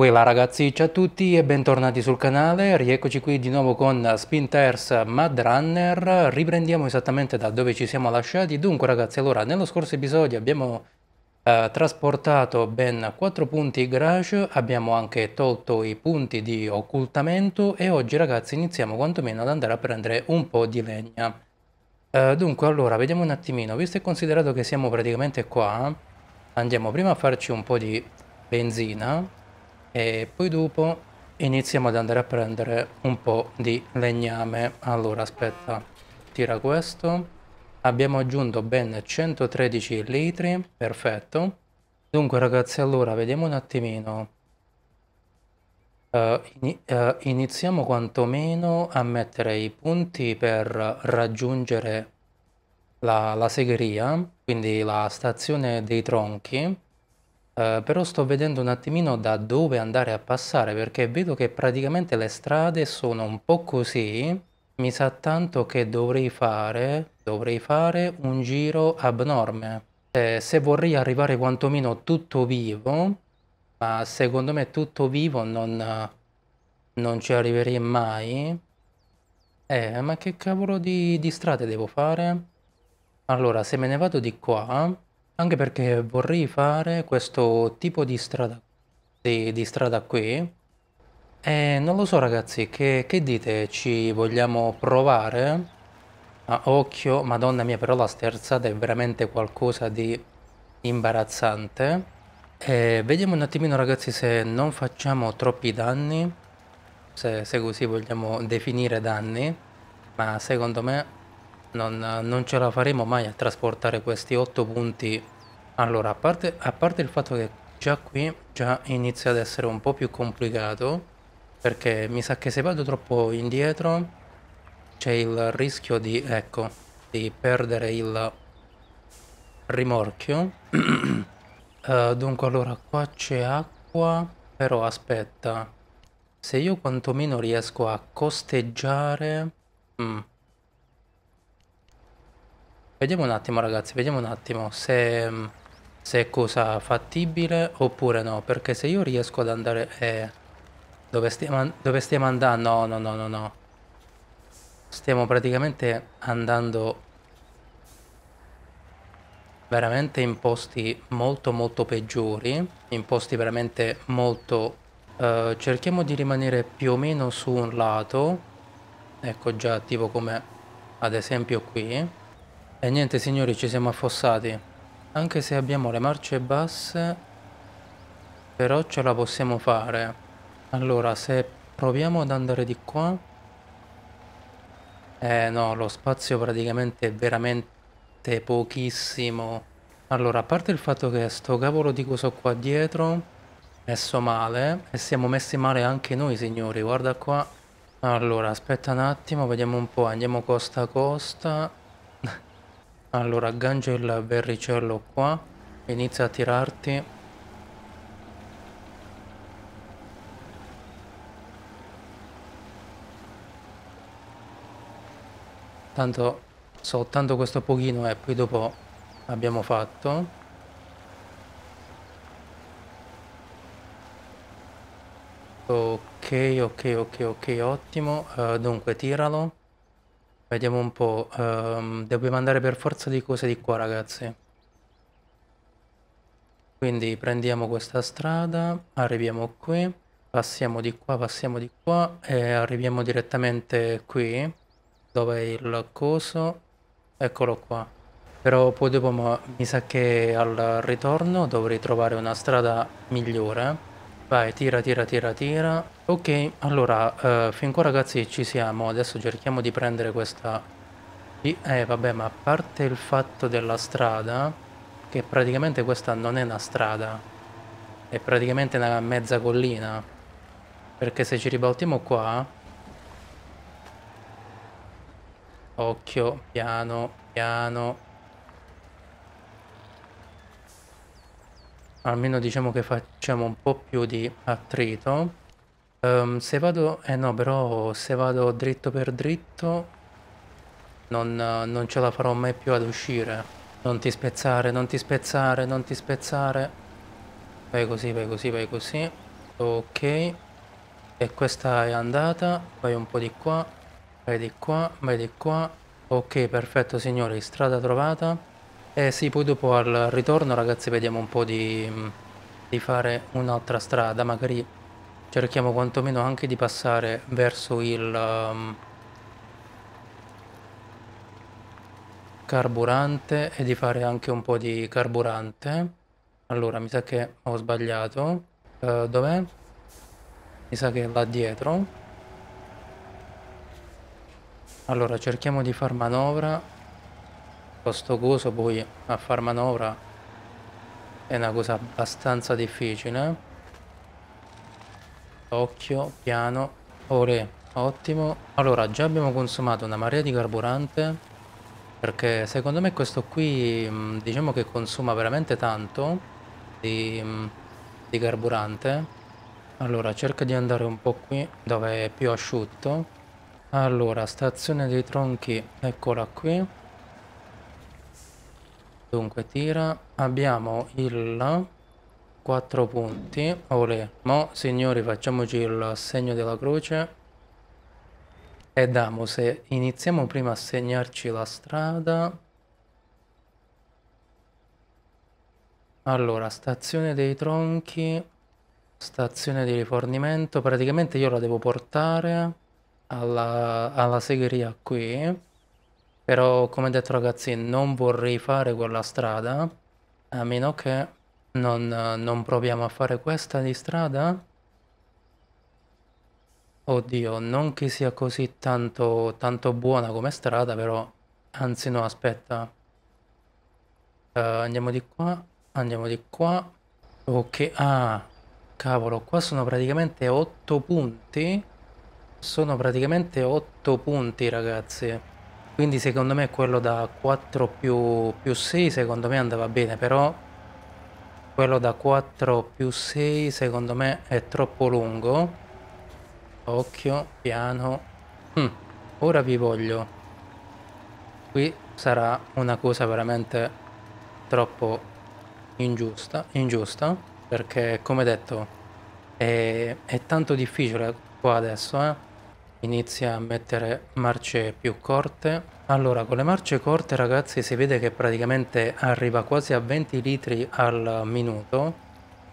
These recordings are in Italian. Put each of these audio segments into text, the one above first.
Quella ragazzi, ciao a tutti e bentornati sul canale, rieccoci qui di nuovo con Spinters Mad Runner, riprendiamo esattamente da dove ci siamo lasciati, dunque ragazzi allora nello scorso episodio abbiamo eh, trasportato ben 4 punti garage, abbiamo anche tolto i punti di occultamento e oggi ragazzi iniziamo quantomeno ad andare a prendere un po' di legna. Eh, dunque allora vediamo un attimino, visto e considerato che siamo praticamente qua, andiamo prima a farci un po' di benzina e poi dopo iniziamo ad andare a prendere un po' di legname. Allora aspetta, tira questo. Abbiamo aggiunto ben 113 litri, perfetto. Dunque ragazzi, allora vediamo un attimino. Uh, eh, in, uh, eh, iniziamo quantomeno a mettere i punti per raggiungere la, la segheria, quindi la stazione dei tronchi eh, però sto vedendo un attimino da dove andare a passare perché vedo che praticamente le strade sono un po' così mi sa tanto che dovrei fare, dovrei fare un giro abnorme eh, se vorrei arrivare quantomeno tutto vivo ma secondo me tutto vivo non, non ci arriverei mai eh ma che cavolo di, di strade devo fare? allora se me ne vado di qua anche perché vorrei fare questo tipo di strada, di, di strada qui. E non lo so ragazzi, che, che dite? Ci vogliamo provare? A occhio, madonna mia, però la sterzata è veramente qualcosa di imbarazzante. E vediamo un attimino ragazzi se non facciamo troppi danni, se, se così vogliamo definire danni, ma secondo me non, non, ce la faremo mai a trasportare questi 8 punti. Allora, a parte, a parte il fatto che già qui già inizia ad essere un po' più complicato, perché mi sa che se vado troppo indietro c'è il rischio di, ecco, di perdere il rimorchio. uh, dunque, allora, qua c'è acqua, però aspetta. Se io quantomeno riesco a costeggiare... Mm. Vediamo un attimo ragazzi, vediamo un attimo se, se è cosa fattibile oppure no, perché se io riesco ad andare... Eh, dove, stiamo, dove stiamo andando? No, no, no, no, no. Stiamo praticamente andando veramente in posti molto molto peggiori, in posti veramente molto... Eh, cerchiamo di rimanere più o meno su un lato, ecco già attivo come ad esempio qui, e niente signori, ci siamo affossati. Anche se abbiamo le marce basse, però ce la possiamo fare. Allora, se proviamo ad andare di qua... Eh no, lo spazio praticamente è veramente pochissimo. Allora, a parte il fatto che sto cavolo di coso qua dietro messo male, e siamo messi male anche noi signori, guarda qua. Allora, aspetta un attimo, vediamo un po', andiamo costa a costa allora aggancia il verricello qua, inizia a tirarti. Tanto soltanto questo pochino e poi dopo abbiamo fatto. Ok, ok, ok, ok, ottimo. Uh, dunque tiralo. Vediamo un po'. Um, ehm, dobbiamo andare per forza di cose di qua, ragazzi. Quindi prendiamo questa strada, arriviamo qui, passiamo di qua, passiamo di qua e arriviamo direttamente qui, dove è il coso. Eccolo qua. Però poi dopo mi sa che al ritorno dovrei trovare una strada migliore. Vai, tira, tira, tira, tira. Ok, allora, uh, fin qua ragazzi ci siamo. Adesso cerchiamo di prendere questa... Eh, vabbè, ma a parte il fatto della strada, che praticamente questa non è una strada, è praticamente una mezza collina. Perché se ci ribaltiamo qua... Occhio, piano, piano, almeno diciamo che facciamo un po' più di attrito. Um, se vado, eh no, però se vado dritto per dritto non, non ce la farò mai più ad uscire. Non ti spezzare, non ti spezzare, non ti spezzare. Vai così, vai così, vai così. Ok. E questa è andata. Vai un po' di qua. Vai di qua, vai di qua. Ok, perfetto signori, strada trovata. Eh sì, poi dopo al ritorno ragazzi vediamo un po' di, di fare un'altra strada, magari cerchiamo quantomeno anche di passare verso il um, carburante e di fare anche un po' di carburante. Allora, mi sa che ho sbagliato. Uh, Dov'è? Mi sa che va dietro. Allora, cerchiamo di far manovra sto coso poi a far manovra è una cosa abbastanza difficile. Occhio, piano, ore, ottimo. Allora, già abbiamo consumato una marea di carburante, perché secondo me questo qui mm, diciamo che consuma veramente tanto di, mm, di carburante. Allora, cerca di andare un po' qui dove è più asciutto. Allora, stazione dei tronchi, eccola qui. Dunque, tira. Abbiamo il 4 punti. Olè. Mo, signori, facciamoci il segno della croce. E damo, se iniziamo prima a segnarci la strada... Allora, stazione dei tronchi, stazione di rifornimento. Praticamente io la devo portare alla, alla segheria qui. Però come detto ragazzi non vorrei fare quella strada a meno che non, non proviamo a fare questa di strada. Oddio, non che sia così tanto, tanto buona come strada però, anzi no aspetta. Uh, andiamo di qua, andiamo di qua. Ok, ah, cavolo, qua sono praticamente 8 punti. Sono praticamente 8 punti ragazzi. Quindi secondo me quello da 4 più, più 6 secondo me andava bene, però quello da 4 più 6 secondo me è troppo lungo. Occhio, piano. Hm, ora vi voglio. Qui sarà una cosa veramente troppo ingiusta, ingiusta perché come detto è, è tanto difficile qua adesso, eh inizia a mettere marce più corte. Allora, con le marce corte, ragazzi, si vede che praticamente arriva quasi a 20 litri al minuto.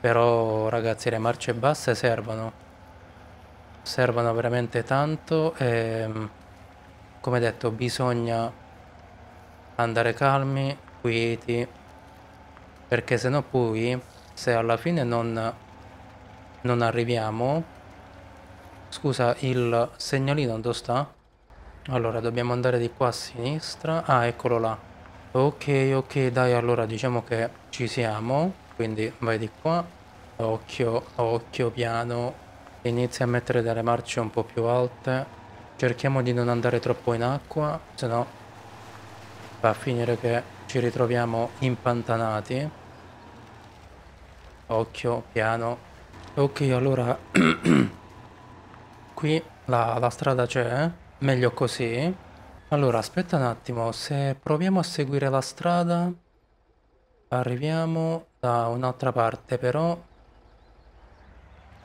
Però, ragazzi, le marce basse servono. Servono veramente tanto e, come detto, bisogna andare calmi, quieti, perché sennò poi, se alla fine non, non arriviamo, Scusa, il segnalino dove sta? Allora, dobbiamo andare di qua a sinistra. Ah, eccolo là. Ok, ok, dai, allora diciamo che ci siamo. Quindi vai di qua. Occhio, occhio, piano. Inizia a mettere delle marce un po' più alte. Cerchiamo di non andare troppo in acqua, se no va a finire che ci ritroviamo impantanati. Occhio, piano. Ok, allora... qui la, la strada c'è, eh? meglio così. Allora, aspetta un attimo, se proviamo a seguire la strada, arriviamo da un'altra parte, però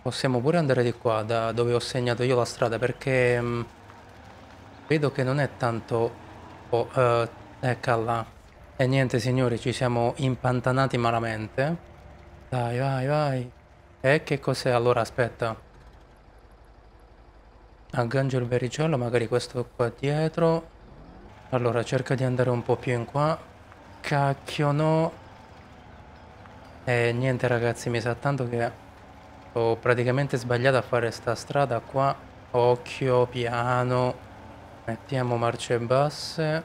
possiamo pure andare di qua, da dove ho segnato io la strada, perché mh, mm, vedo che non è tanto... Oh, uh, eccola. E niente signori, ci siamo impantanati malamente. Dai, vai, vai. E eh, che cos'è? Allora aspetta aggancio il vericello magari questo qua dietro allora cerca di andare un po' più in qua cacchio no e eh, niente ragazzi mi sa tanto che ho praticamente sbagliato a fare sta strada qua occhio piano mettiamo marce basse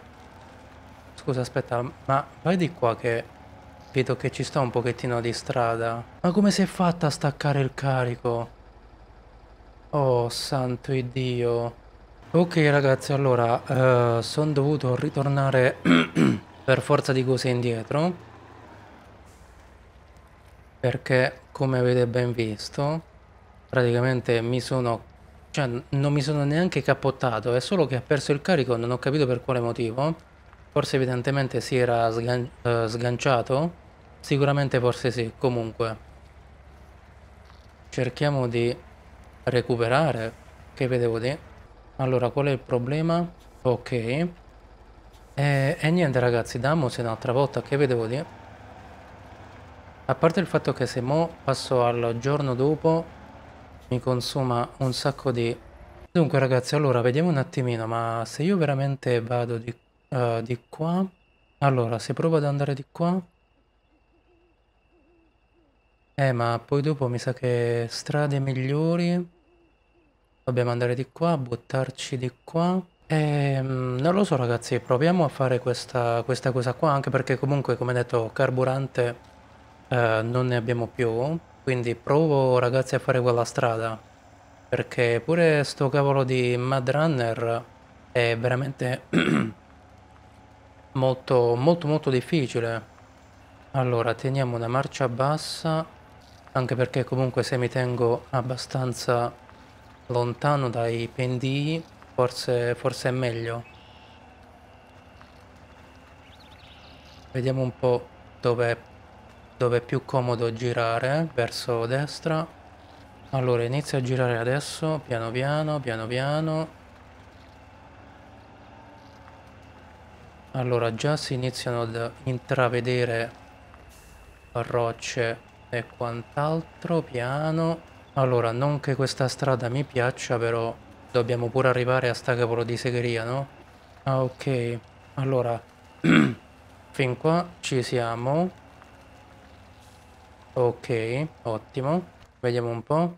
scusa aspetta ma vai di qua che Vedo che ci sta un pochettino di strada. Ma come si è fatta a staccare il carico? Oh, santo Dio. Ok ragazzi, allora, eh, sono dovuto ritornare per forza di cose indietro. Perché, come avete ben visto, praticamente mi sono... Cioè, non mi sono neanche capottato, è solo che ha perso il carico, non ho capito per quale motivo. Forse evidentemente si era sgan eh, sganciato. Sicuramente forse sì, comunque. Cerchiamo di recuperare che vedevo di allora qual è il problema ok e, e niente ragazzi damosi un'altra volta che vedevo di a parte il fatto che se mo passo al giorno dopo mi consuma un sacco di dunque ragazzi allora vediamo un attimino ma se io veramente vado di, uh, di qua allora se provo ad andare di qua eh, ma poi dopo mi sa che strade migliori. Dobbiamo andare di qua, buttarci di qua. Ehm, non lo so ragazzi, proviamo a fare questa, questa, cosa qua, anche perché comunque, come detto, carburante eh, non ne abbiamo più. Quindi provo ragazzi a fare quella strada. Perché pure sto cavolo di Mad Runner è veramente molto molto molto difficile. Allora, teniamo una marcia bassa anche perché comunque se mi tengo abbastanza lontano dai pendii forse, forse è meglio vediamo un po' dove, dove è più comodo girare verso destra allora inizio a girare adesso piano piano piano piano allora già si iniziano ad intravedere rocce e quant'altro piano. Allora, non che questa strada mi piaccia, però dobbiamo pure arrivare a sta cavolo di segheria, no? Ah, ok. Allora, fin qua ci siamo. Ok, ottimo. Vediamo un po'.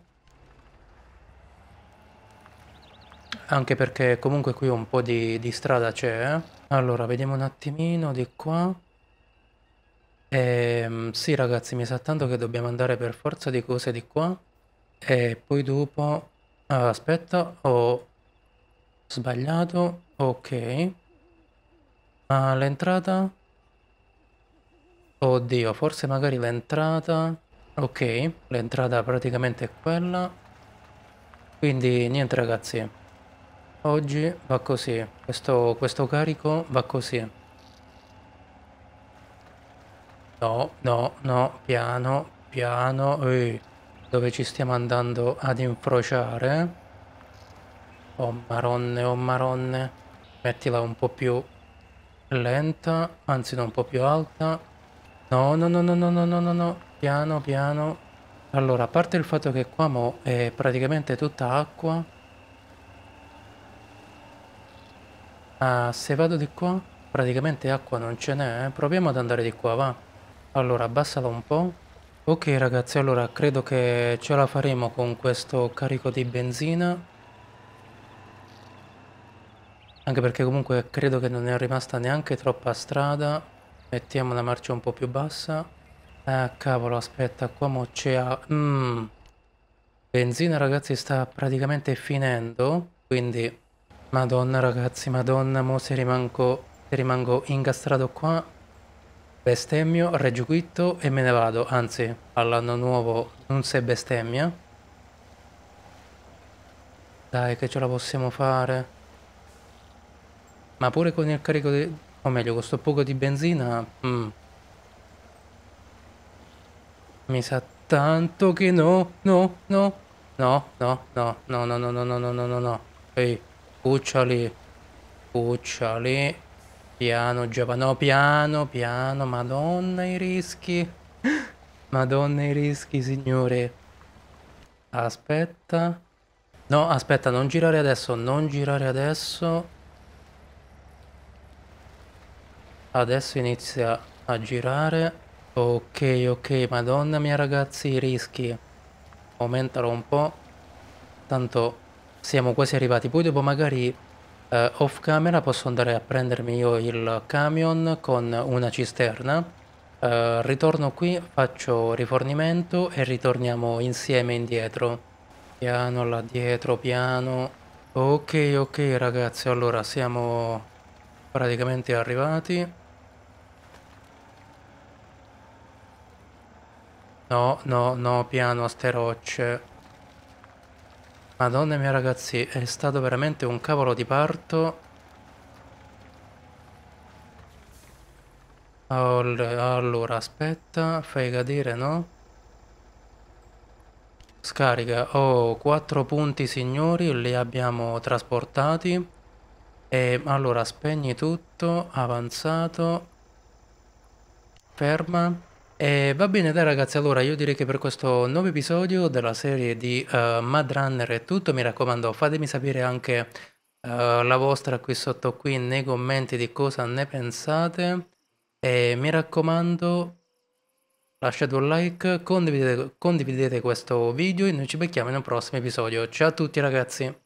Anche perché comunque qui un po' di, di strada c'è, eh? Allora, vediamo un attimino di qua. Ehm, sì, ragazzi, mi sa tanto che dobbiamo andare per forza di cose di qua. E poi dopo... Ah, aspetta, ho sbagliato. Ok. Ma ah, l'entrata? Oddio, forse magari l'entrata... Ok, l'entrata praticamente è quella. Quindi niente ragazzi. Oggi va così. Questo, questo carico va così. No, no, no, piano, piano. Ehi, dove ci stiamo andando ad infrociare? Oh maronne, oh maronne. Mettila un po' più lenta, anzi no, un po' più alta. No, no, no, no, no, no, no, no, no. Piano, piano. Allora, a parte il fatto che qua mo è praticamente tutta acqua. Ah, se vado di qua, praticamente acqua non ce n'è. Eh. Proviamo ad andare di qua, va. Allora, abbassala un po'. Ok ragazzi, allora credo che ce la faremo con questo carico di benzina. Anche perché comunque credo che non è rimasta neanche troppa strada. Mettiamo la marcia un po' più bassa. Ah cavolo, aspetta, qua mo c'è... Mm. Benzina ragazzi sta praticamente finendo, quindi... Madonna ragazzi, madonna, mo se rimango, se rimango incastrato qua Bestemmio, Reggio Quitto e me ne vado, anzi all'anno nuovo non si bestemmia. Dai che ce la possiamo fare. Ma pure con il carico di... o meglio, con sto poco di benzina... Mm. Mi sa tanto che no, no, no, no, no, no, no, no, no, no, no, no, no, no, no. Ehi, cucciali, cucciali. Piano, Giovanno, piano, piano, madonna i rischi. Madonna i rischi, signore. Aspetta. No, aspetta, non girare adesso, non girare adesso. Adesso inizia a girare. Ok, ok, madonna mia ragazzi, i rischi. Aumentano un po'. Tanto siamo quasi arrivati. Poi dopo magari eh, off camera posso andare a prendermi io il camion con una cisterna, eh, ritorno qui, faccio rifornimento e ritorniamo insieme indietro. Piano là dietro, piano. Ok, ok ragazzi, allora siamo praticamente arrivati. No, no, no, piano a ste rocce. Madonna mia ragazzi, è stato veramente un cavolo di parto. Allora, aspetta, fai cadere, no? Scarica, ho oh, 4 punti signori, li abbiamo trasportati. E allora, spegni tutto, avanzato. Ferma. E eh, va bene dai ragazzi, allora io direi che per questo nuovo episodio della serie di uh, Mad Runner è tutto, mi raccomando fatemi sapere anche uh, la vostra qui sotto qui nei commenti di cosa ne pensate e mi raccomando lasciate un like, condividete, condividete questo video e noi ci becchiamo in un prossimo episodio, ciao a tutti ragazzi!